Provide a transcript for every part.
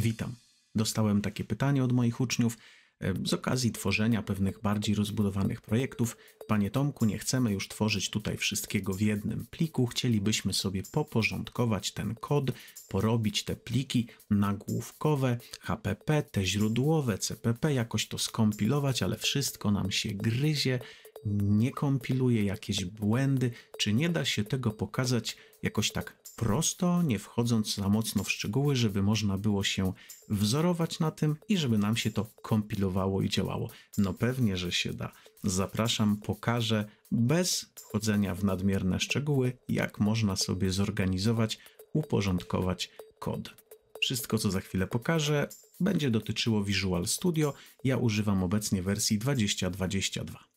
Witam. Dostałem takie pytanie od moich uczniów. E, z okazji tworzenia pewnych bardziej rozbudowanych projektów, panie Tomku, nie chcemy już tworzyć tutaj wszystkiego w jednym pliku, chcielibyśmy sobie poporządkować ten kod, porobić te pliki nagłówkowe, HPP, te źródłowe, CPP, jakoś to skompilować, ale wszystko nam się gryzie, nie kompiluje jakieś błędy, czy nie da się tego pokazać jakoś tak prosto, nie wchodząc za mocno w szczegóły, żeby można było się wzorować na tym i żeby nam się to kompilowało i działało. No pewnie, że się da. Zapraszam, pokażę bez wchodzenia w nadmierne szczegóły, jak można sobie zorganizować, uporządkować kod. Wszystko, co za chwilę pokażę, będzie dotyczyło Visual Studio. Ja używam obecnie wersji 2022.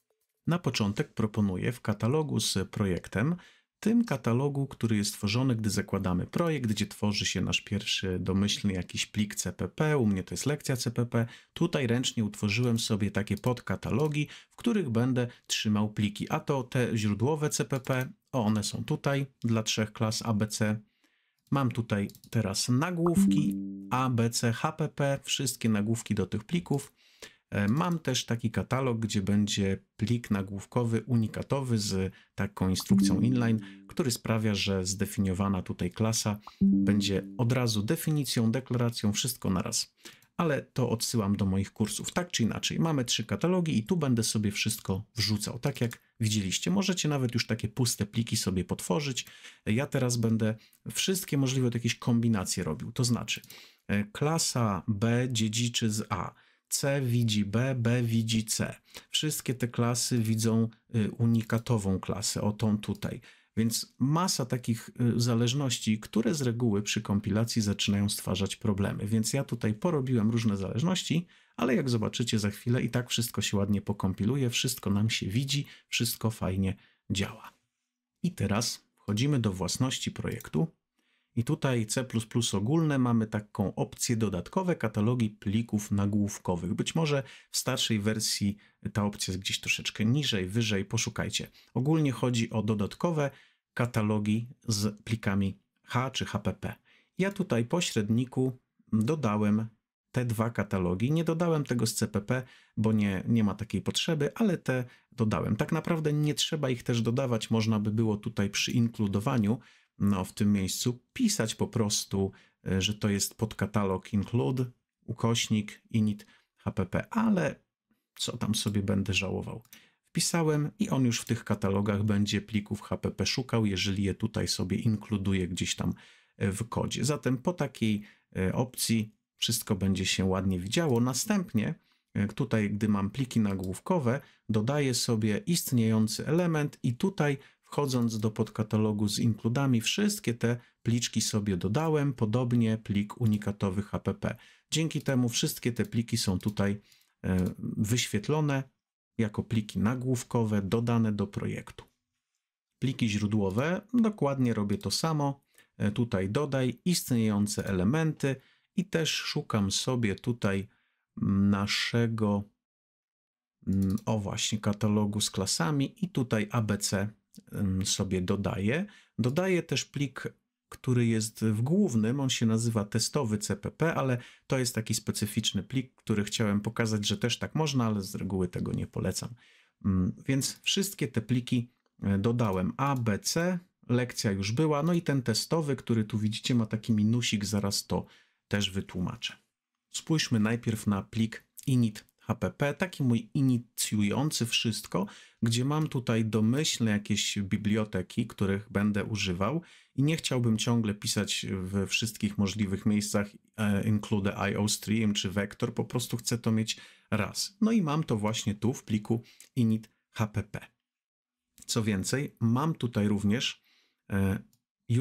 Na początek proponuję w katalogu z projektem, tym katalogu, który jest tworzony, gdy zakładamy projekt, gdzie tworzy się nasz pierwszy domyślny jakiś plik CPP, u mnie to jest lekcja CPP. Tutaj ręcznie utworzyłem sobie takie podkatalogi, w których będę trzymał pliki, a to te źródłowe CPP, o one są tutaj dla trzech klas ABC. Mam tutaj teraz nagłówki ABC, HPP, wszystkie nagłówki do tych plików. E, mam też taki katalog, gdzie będzie plik nagłówkowy unikatowy z taką instrukcją inline, który sprawia, że zdefiniowana tutaj klasa będzie od razu definicją, deklaracją, wszystko na raz. Ale to odsyłam do moich kursów. Tak czy inaczej, mamy trzy katalogi i tu będę sobie wszystko wrzucał. Tak jak widzieliście, możecie nawet już takie puste pliki sobie potworzyć. E, ja teraz będę wszystkie możliwe jakieś kombinacje robił. To znaczy, e, klasa B dziedziczy z A C widzi B, B widzi C. Wszystkie te klasy widzą y, unikatową klasę, o tą tutaj. Więc masa takich y, zależności, które z reguły przy kompilacji zaczynają stwarzać problemy. Więc ja tutaj porobiłem różne zależności, ale jak zobaczycie za chwilę, i tak wszystko się ładnie pokompiluje, wszystko nam się widzi, wszystko fajnie działa. I teraz wchodzimy do własności projektu i tutaj C++ ogólne mamy taką opcję dodatkowe katalogi plików nagłówkowych. Być może w starszej wersji ta opcja jest gdzieś troszeczkę niżej, wyżej, poszukajcie. Ogólnie chodzi o dodatkowe katalogi z plikami H czy HPP. Ja tutaj pośredniku dodałem te dwa katalogi. Nie dodałem tego z CPP, bo nie, nie ma takiej potrzeby, ale te dodałem. Tak naprawdę nie trzeba ich też dodawać, można by było tutaj przy inkludowaniu no, w tym miejscu pisać po prostu, e, że to jest podkatalog include, ukośnik, init, hpp, ale co tam sobie będę żałował. Wpisałem i on już w tych katalogach będzie plików hpp szukał, jeżeli je tutaj sobie inkluduje gdzieś tam e, w kodzie. Zatem po takiej e, opcji wszystko będzie się ładnie widziało. Następnie tutaj, gdy mam pliki nagłówkowe, dodaję sobie istniejący element i tutaj Wchodząc do podkatalogu z inkludami, wszystkie te pliczki sobie dodałem, podobnie plik unikatowy HPP. Dzięki temu wszystkie te pliki są tutaj e, wyświetlone jako pliki nagłówkowe dodane do projektu. Pliki źródłowe, dokładnie robię to samo. E, tutaj dodaj istniejące elementy i też szukam sobie tutaj naszego, mm, o właśnie, katalogu z klasami i tutaj ABC sobie dodaję. Dodaję też plik, który jest w głównym, on się nazywa testowy CPP, ale to jest taki specyficzny plik, który chciałem pokazać, że też tak można, ale z reguły tego nie polecam. Mm, więc wszystkie te pliki e, dodałem A, B, C, lekcja już była, no i ten testowy, który tu widzicie ma taki minusik, zaraz to też wytłumaczę. Spójrzmy najpierw na plik init HPP, taki mój inicjujący wszystko, gdzie mam tutaj domyślne jakieś biblioteki, których będę używał i nie chciałbym ciągle pisać we wszystkich możliwych miejscach e, include IOStream czy Vector, po prostu chcę to mieć raz. No i mam to właśnie tu w pliku init hpp. Co więcej, mam tutaj również e,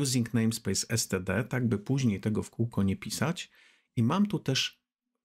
using namespace std, tak by później tego w kółko nie pisać i mam tu też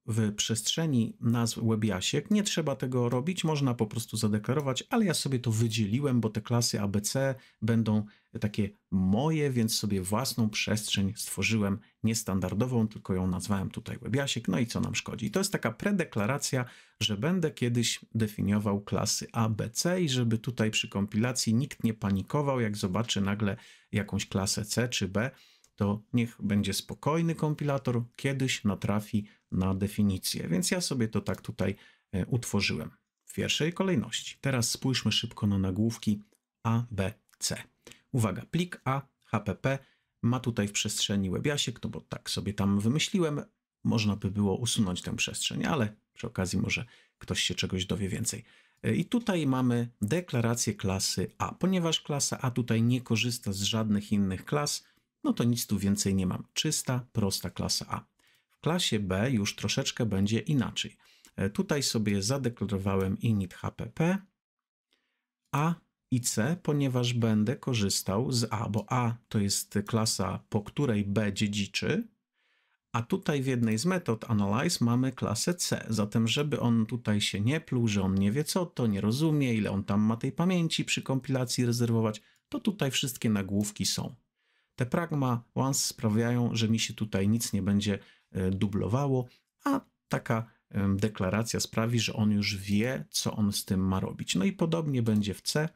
w przestrzeni nazw WebJasiek. Nie trzeba tego robić, można po prostu zadeklarować, ale ja sobie to wydzieliłem, bo te klasy ABC będą takie moje, więc sobie własną przestrzeń stworzyłem niestandardową, tylko ją nazwałem tutaj WebJasiek, no i co nam szkodzi. To jest taka predeklaracja, że będę kiedyś definiował klasy ABC i żeby tutaj przy kompilacji nikt nie panikował, jak zobaczy nagle jakąś klasę C czy B, to niech będzie spokojny kompilator, kiedyś natrafi na definicję. Więc ja sobie to tak tutaj e, utworzyłem w pierwszej kolejności. Teraz spójrzmy szybko na nagłówki A, B, C. Uwaga, plik A, HPP ma tutaj w przestrzeni Webiasiek, no bo tak sobie tam wymyśliłem. Można by było usunąć tę przestrzeń, ale przy okazji może ktoś się czegoś dowie więcej. E, I tutaj mamy deklarację klasy A. Ponieważ klasa A tutaj nie korzysta z żadnych innych klas, no to nic tu więcej nie mam. Czysta, prosta klasa A. W klasie B już troszeczkę będzie inaczej. E, tutaj sobie zadeklarowałem init HPP, A i C, ponieważ będę korzystał z A, bo A to jest klasa, po której B dziedziczy, a tutaj w jednej z metod Analyze mamy klasę C, zatem żeby on tutaj się nie pluł, że on nie wie co to, nie rozumie, ile on tam ma tej pamięci przy kompilacji rezerwować, to tutaj wszystkie nagłówki są. Te pragma once sprawiają, że mi się tutaj nic nie będzie e, dublowało, a taka deklaracja sprawi, że on już wie, co on z tym ma robić. No i podobnie będzie w C.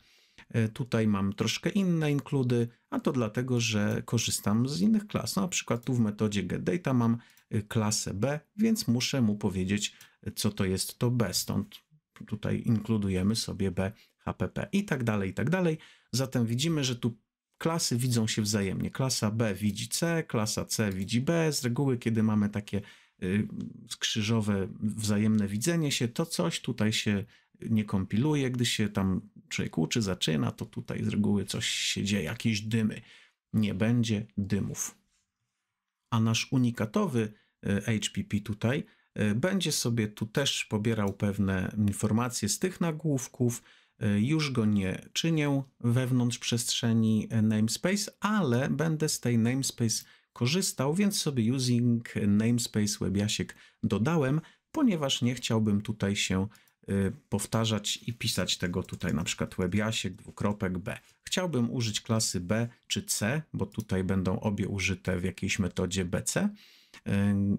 E, tutaj mam troszkę inne inkludy, a to dlatego, że korzystam z innych klas. No, na przykład tu w metodzie getData mam e, klasę B, więc muszę mu powiedzieć, co to jest to B. Stąd tutaj inkludujemy sobie B, HPP i tak dalej, i tak dalej. Zatem widzimy, że tu klasy widzą się wzajemnie. Klasa B widzi C, klasa C widzi B. Z reguły, kiedy mamy takie y, skrzyżowe, wzajemne widzenie się, to coś tutaj się nie kompiluje. Gdy się tam człowiek uczy, zaczyna, to tutaj z reguły coś się dzieje, jakieś dymy. Nie będzie dymów. A nasz unikatowy y, HPP tutaj y, będzie sobie tu też pobierał pewne informacje z tych nagłówków, już go nie czynię wewnątrz przestrzeni namespace, ale będę z tej namespace korzystał, więc sobie using namespace webiasiek dodałem, ponieważ nie chciałbym tutaj się y, powtarzać i pisać tego tutaj na przykład webiasiek dwukropek b. Chciałbym użyć klasy b czy c, bo tutaj będą obie użyte w jakiejś metodzie bc, y,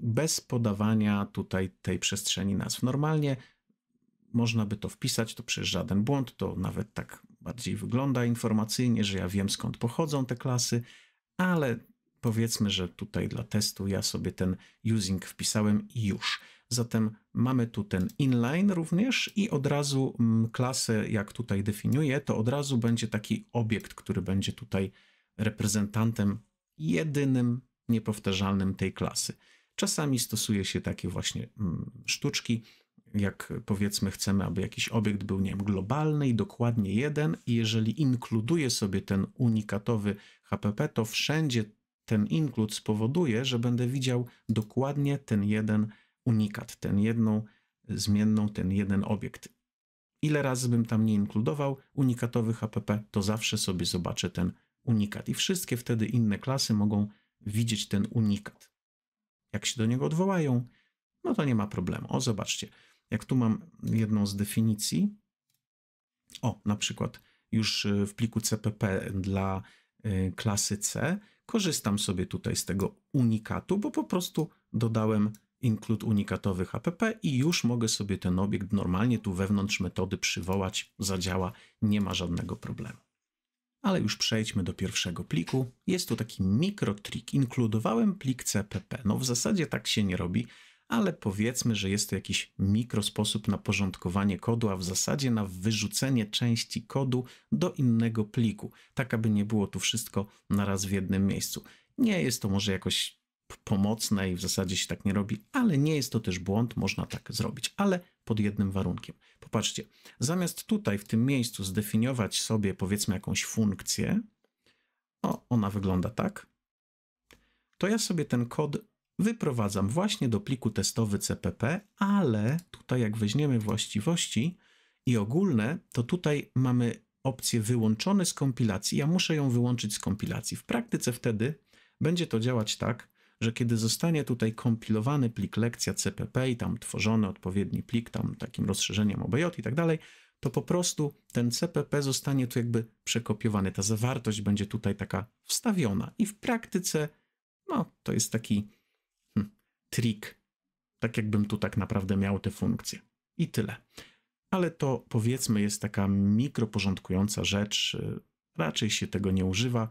bez podawania tutaj tej przestrzeni nazw. Normalnie można by to wpisać, to przecież żaden błąd, to nawet tak bardziej wygląda informacyjnie, że ja wiem skąd pochodzą te klasy, ale powiedzmy, że tutaj dla testu ja sobie ten using wpisałem i już. Zatem mamy tu ten inline również i od razu mm, klasę, jak tutaj definiuję, to od razu będzie taki obiekt, który będzie tutaj reprezentantem jedynym, niepowtarzalnym tej klasy. Czasami stosuje się takie właśnie mm, sztuczki, jak powiedzmy chcemy, aby jakiś obiekt był, nie wiem, globalny i dokładnie jeden i jeżeli inkluduje sobie ten unikatowy HPP, to wszędzie ten include spowoduje, że będę widział dokładnie ten jeden unikat, ten jedną zmienną, ten jeden obiekt. Ile razy bym tam nie inkludował unikatowy HPP, to zawsze sobie zobaczę ten unikat i wszystkie wtedy inne klasy mogą widzieć ten unikat. Jak się do niego odwołają, no to nie ma problemu. O, zobaczcie, jak tu mam jedną z definicji, o na przykład już e, w pliku CPP dla e, klasy C, korzystam sobie tutaj z tego unikatu, bo po prostu dodałem include unikatowy HPP i już mogę sobie ten obiekt normalnie tu wewnątrz metody przywołać, zadziała, nie ma żadnego problemu. Ale już przejdźmy do pierwszego pliku. Jest tu taki mikrotrik. Inkludowałem plik CPP. No w zasadzie tak się nie robi, ale powiedzmy, że jest to jakiś mikrosposób na porządkowanie kodu, a w zasadzie na wyrzucenie części kodu do innego pliku, tak aby nie było tu wszystko naraz w jednym miejscu. Nie jest to może jakoś pomocne i w zasadzie się tak nie robi, ale nie jest to też błąd, można tak zrobić, ale pod jednym warunkiem. Popatrzcie, zamiast tutaj w tym miejscu zdefiniować sobie powiedzmy jakąś funkcję, o, ona wygląda tak, to ja sobie ten kod wyprowadzam właśnie do pliku testowy CPP, ale tutaj jak weźmiemy właściwości i ogólne, to tutaj mamy opcję wyłączony z kompilacji. Ja muszę ją wyłączyć z kompilacji. W praktyce wtedy będzie to działać tak, że kiedy zostanie tutaj kompilowany plik lekcja CPP i tam tworzony odpowiedni plik, tam takim rozszerzeniem OBJ i tak dalej, to po prostu ten CPP zostanie tu jakby przekopiowany. Ta zawartość będzie tutaj taka wstawiona i w praktyce, no, to jest taki trik. Tak jakbym tu tak naprawdę miał te funkcje. I tyle. Ale to powiedzmy jest taka mikroporządkująca rzecz. Y, raczej się tego nie używa,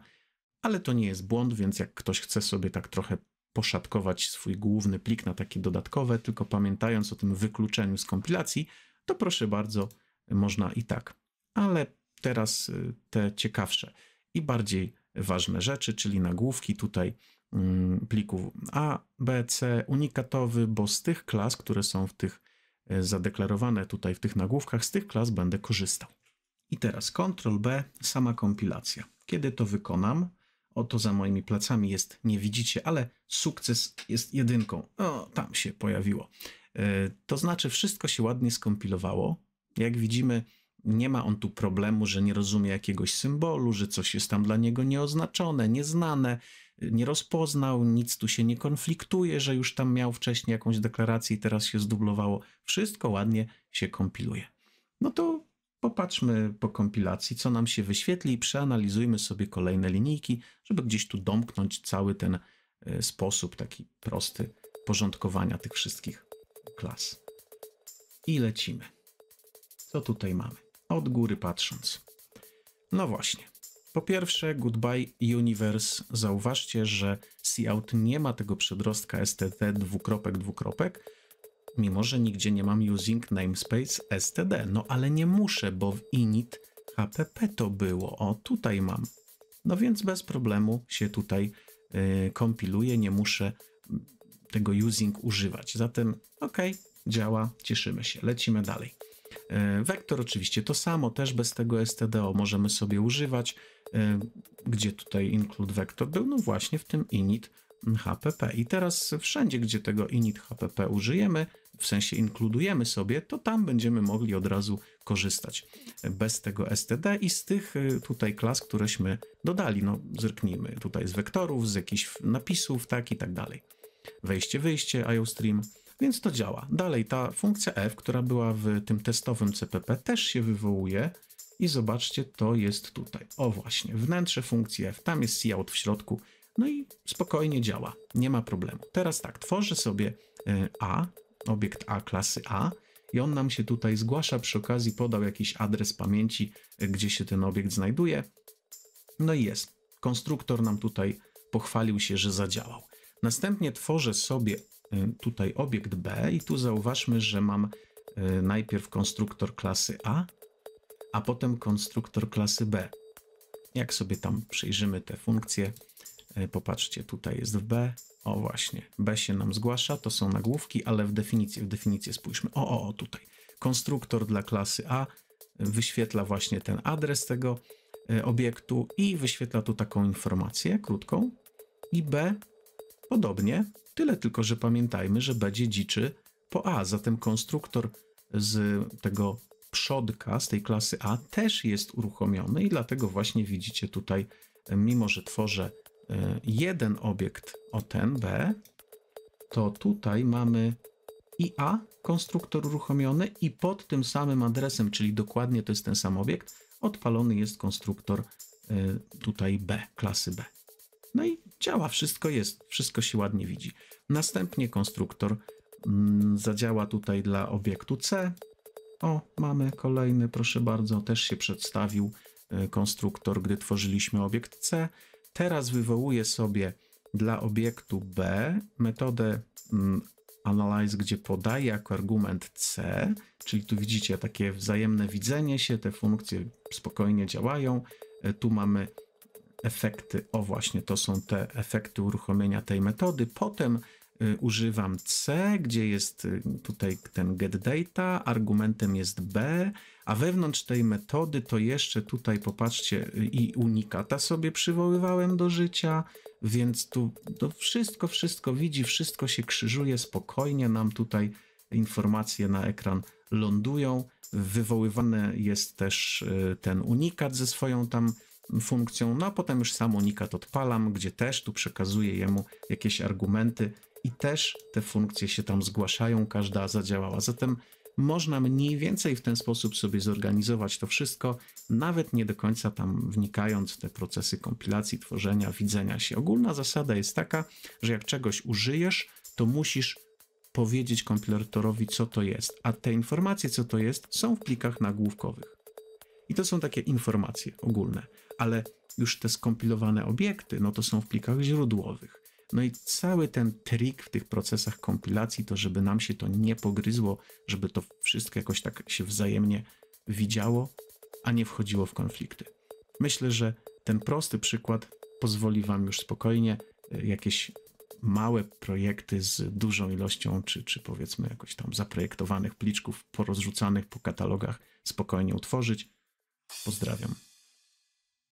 ale to nie jest błąd, więc jak ktoś chce sobie tak trochę poszatkować swój główny plik na takie dodatkowe, tylko pamiętając o tym wykluczeniu z kompilacji, to proszę bardzo, można i tak. Ale teraz y, te ciekawsze i bardziej ważne rzeczy, czyli nagłówki tutaj Mm, plików A, B, C unikatowy, bo z tych klas, które są w tych e, zadeklarowane tutaj w tych nagłówkach, z tych klas będę korzystał. I teraz Ctrl B, sama kompilacja. Kiedy to wykonam? Oto za moimi plecami jest, nie widzicie, ale sukces jest jedynką. O, tam się pojawiło. E, to znaczy wszystko się ładnie skompilowało. Jak widzimy, nie ma on tu problemu, że nie rozumie jakiegoś symbolu, że coś jest tam dla niego nieoznaczone, nieznane nie rozpoznał, nic tu się nie konfliktuje, że już tam miał wcześniej jakąś deklarację i teraz się zdublowało. Wszystko ładnie się kompiluje. No to popatrzmy po kompilacji, co nam się wyświetli i przeanalizujmy sobie kolejne linijki, żeby gdzieś tu domknąć cały ten e, sposób taki prosty porządkowania tych wszystkich klas. I lecimy. Co tutaj mamy? Od góry patrząc. No właśnie. Po pierwsze, Goodbye Universe. Zauważcie, że Seaout nie ma tego przedrostka STT dwukropek dwukropek, mimo że nigdzie nie mam using namespace STD. No ale nie muszę, bo w init HPP to było. O, tutaj mam. No więc bez problemu się tutaj yy, kompiluje, nie muszę tego using używać. Zatem ok, działa, cieszymy się, lecimy dalej. E, wektor oczywiście to samo, też bez tego stdo możemy sobie używać. E, gdzie tutaj include vector był? No właśnie w tym init HPP. I teraz wszędzie, gdzie tego init HPP użyjemy, w sensie inkludujemy sobie, to tam będziemy mogli od razu korzystać bez tego std i z tych e, tutaj klas, któreśmy dodali. No zerknijmy tutaj z wektorów, z jakichś napisów, tak i tak dalej. Wejście, wyjście, IOStream. stream więc to działa. Dalej ta funkcja f, która była w tym testowym CPP też się wywołuje i zobaczcie, to jest tutaj. O właśnie, wnętrze funkcji f, tam jest cout w środku, no i spokojnie działa, nie ma problemu. Teraz tak, tworzę sobie e, a, obiekt a klasy a, i on nam się tutaj zgłasza. Przy okazji podał jakiś adres pamięci, e, gdzie się ten obiekt znajduje. No i jest. Konstruktor nam tutaj pochwalił się, że zadziałał. Następnie tworzę sobie Y, tutaj obiekt B i tu zauważmy, że mam y, najpierw konstruktor klasy A, a potem konstruktor klasy B. Jak sobie tam przyjrzymy te funkcje, y, popatrzcie, tutaj jest w B, o właśnie, B się nam zgłasza, to są nagłówki, ale w definicję, w definicję spójrzmy, o, o, o, tutaj. Konstruktor dla klasy A wyświetla właśnie ten adres tego obiektu i wyświetla tu taką informację krótką i B podobnie Tyle tylko, że pamiętajmy, że będzie dziedziczy po A, zatem konstruktor z tego przodka, z tej klasy A też jest uruchomiony i dlatego właśnie widzicie tutaj, mimo że tworzę e, jeden obiekt o ten B, to tutaj mamy i A konstruktor uruchomiony i pod tym samym adresem, czyli dokładnie to jest ten sam obiekt, odpalony jest konstruktor e, tutaj B, klasy B. No i działa, wszystko jest, wszystko się ładnie widzi. Następnie konstruktor mm, zadziała tutaj dla obiektu C. O, mamy kolejny, proszę bardzo, też się przedstawił e, konstruktor, gdy tworzyliśmy obiekt C. Teraz wywołuje sobie dla obiektu B metodę mm, analyze, gdzie podaje jako argument C, czyli tu widzicie takie wzajemne widzenie się, te funkcje spokojnie działają. E, tu mamy efekty. O właśnie, to są te efekty uruchomienia tej metody. Potem y, używam C, gdzie jest y, tutaj ten getData, argumentem jest B, a wewnątrz tej metody to jeszcze tutaj popatrzcie y, i unikata sobie przywoływałem do życia, więc tu to wszystko, wszystko widzi, wszystko się krzyżuje spokojnie, nam tutaj informacje na ekran lądują, wywoływany jest też ten unikat ze swoją tam funkcją, no a potem już sam unikat odpalam, gdzie też tu przekazuję jemu jakieś argumenty i też te funkcje się tam zgłaszają, każda zadziałała. Zatem można mniej więcej w ten sposób sobie zorganizować to wszystko, nawet nie do końca tam wnikając w te procesy kompilacji, tworzenia, widzenia się. Ogólna zasada jest taka, że jak czegoś użyjesz, to musisz powiedzieć kompilatorowi, co to jest, a te informacje, co to jest, są w plikach nagłówkowych. I to są takie informacje ogólne ale już te skompilowane obiekty, no to są w plikach źródłowych. No i cały ten trik w tych procesach kompilacji, to żeby nam się to nie pogryzło, żeby to wszystko jakoś tak się wzajemnie widziało, a nie wchodziło w konflikty. Myślę, że ten prosty przykład pozwoli Wam już spokojnie e, jakieś małe projekty z dużą ilością, czy, czy powiedzmy jakoś tam zaprojektowanych pliczków, porozrzucanych po katalogach, spokojnie utworzyć. Pozdrawiam.